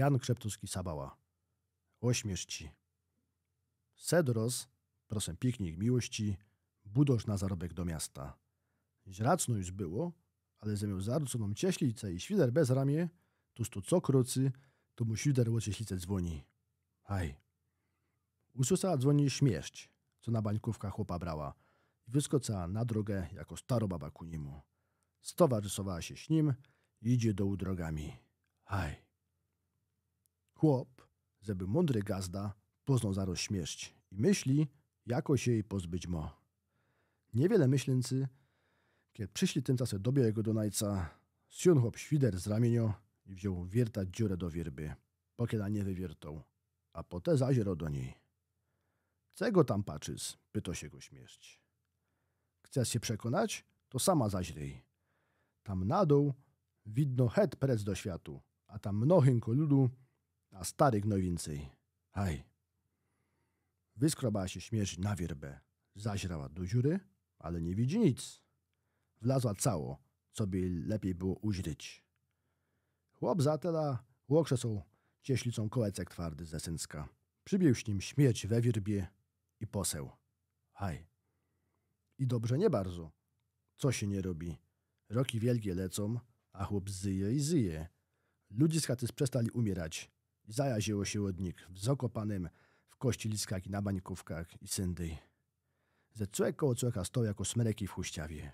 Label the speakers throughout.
Speaker 1: Jan Krzeptuski Sabała. Ośmiesz ci. Sedros, prosem piknik miłości, budoż na zarobek do miasta. Źracno już było, ale zamiast zarzuconą cieślicę i świder bez ramię, tu sto krocy, to mu świder o cieślicę dzwoni. Aj. Usłyszała dzwoni śmierć, co na bańkówka chłopa brała i wyskocała na drogę jako starobaba ku niemu. Stowarzysowała się z nim, idzie do drogami. Aj. Chłop, żeby mądry gazda, poznał zaraz śmierć i myśli, jako się jej pozbyć mo. Niewiele myślęcy, kiedy przyszli tymczasem dobie jego donajca, zsiął chłop świder z ramienia i wziął wiertać dziurę do wierby, pokieda nie wywiertał, a potem zaziero do niej. Czego tam patrzysz? pyto się go śmierć. Chcesz się przekonać? To sama zaźrej. Tam na dół widno het prec do światu, a tam mnochynko ludu a starych najwięcej. No Aj. Wyskrobała się śmierć na wierbę. Zaźrała do dziury, ale nie widzi nic. Wlazła cało, co by lepiej było uźryć. Chłop zatela łoksze są cieślicą kołecek twardy ze Syncka. Przybił z nim śmierć we wirbie i poseł. Aj. I dobrze nie bardzo. Co się nie robi? Roki wielkie lecą, a chłop zyje i zyje. Ludzie z chaty przestali umierać zajaziło się od nich w Zakopanem, w Kościeliskach i na Bańkówkach i Syndyj. Ze cłek koło cłeka stał jako smereki w huściawie.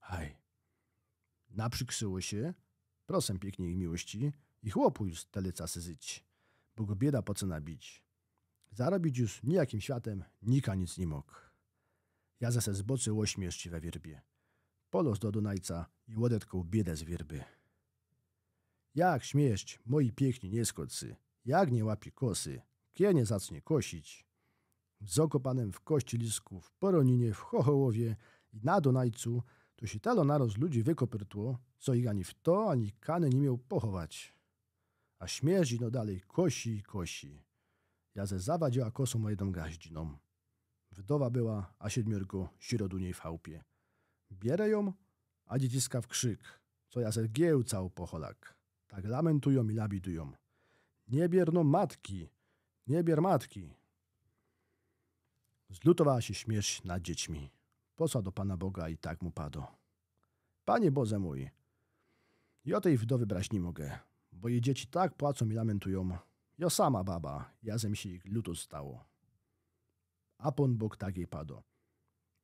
Speaker 1: Haj. Naprzykrzyło się, prosem pięknie i miłości i chłopu już teleca syzyć, bo go bieda po co nabić. Zarobić już nijakim światem nika nic nie mógł. Ja zase z bocy łośmieszci we wierbie. Polos do Dunajca i łodetką biedę z wierby. Jak śmieszć, moi piękni nieskocy, jak nie łapi kosy, kiedy zacznie kosić. Z okopanem w Kościelisku, w Poroninie, w Chochołowie i na Donajcu, to się talo naroz ludzi wykopertło, co ich ani w to, ani kany nie miał pochować. A śmierzi no dalej kosi i kosi. Ja ze zawadziała kosą moją gaździną. Wdowa była, a siedmiorko sirot niej w chałupie. Bierę ją, a dzieciska w krzyk, co ja ze giełcał pocholak. Tak lamentują i labidują. Nie bier no matki, nie bier matki. Zlutowała się śmierć nad dziećmi. Posła do Pana Boga i tak mu pado. Panie Boże mój, ja tej wdowy brać nie mogę, bo jej dzieci tak płacą i lamentują. Ja sama baba, jazem się ich luto stało. A Pan Bóg tak jej padło.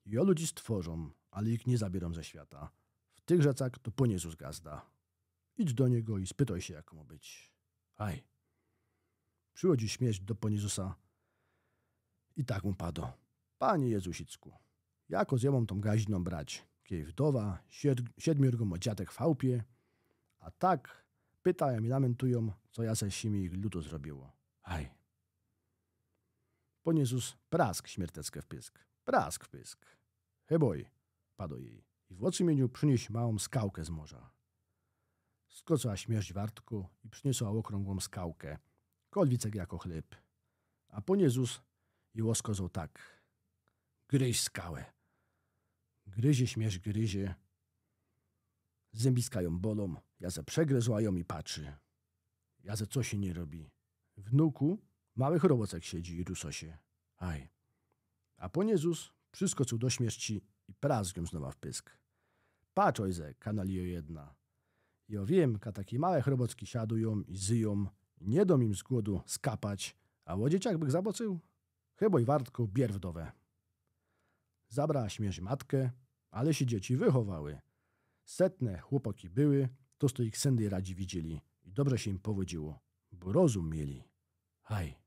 Speaker 1: Jo ludzi stworzą, ale ich nie zabiorą ze świata. W tych rzecach to po Jezus gazda. Idź do Niego i spytaj się, jak mu być. Aj przychodzi śmierć do Ponizusa i tak mu padło. Panie Jezusicku, jako zjemą tą gaźną brać, kiej wdowa, sied, siedmiorgą odziatek w chałupie, a tak pytają i lamentują, co ja se simi ich ludu zrobiło. Aj. Poniezus prask śmierteckę w pysk, prask w pysk. Heboj, padło jej i w ocymieniu przynieś małą skałkę z morza. Skocała śmierć wartku i przyniosła okrągłą skałkę, kolwice jako chleb. A po Jezus i łoskozą tak. Gryź skałę. Gryzie śmiesz, gryzie. Zębiskają bolą, ja ze przegryzłają i patrzy. Ja ze co się nie robi. Wnuku małych robocach siedzi i rusosie. Aj. A Pan Jezus przyskoczył do śmierci i prazgią znowu w pysk. Patrz, ojze, kanalio jedna. Jo wiem, ka taki małe chrobocki siadują i zyją nie dom im z głodu skapać, a łodzieciak bych zabocył. Chyba i wartko bierwdowe. Zabrała śmierć matkę, ale się dzieci wychowały. Setne chłopoki były, to sto ich sędy radzi widzieli i dobrze się im powodziło, bo rozum mieli. Haj!